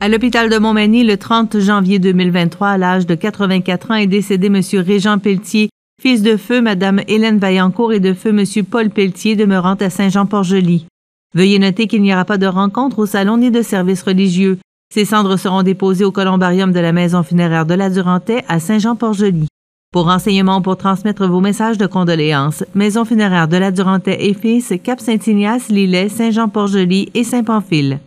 À l'hôpital de Montmagny, le 30 janvier 2023, à l'âge de 84 ans, est décédé M. Régent Pelletier, fils de feu Mme Hélène Vaillancourt et de feu M. Paul Pelletier, demeurant à Saint-Jean-Port-Joli. Veuillez noter qu'il n'y aura pas de rencontre au salon ni de service religieux. Ses cendres seront déposées au columbarium de la maison funéraire de la Durantais à Saint-Jean-Port-Joli. Pour renseignements ou pour transmettre vos messages de condoléances, Maison funéraire de la Durantais et Fils, Cap-Saint-Ignace, Lillet, Saint-Jean-Port-Joli et Saint-Pamphile.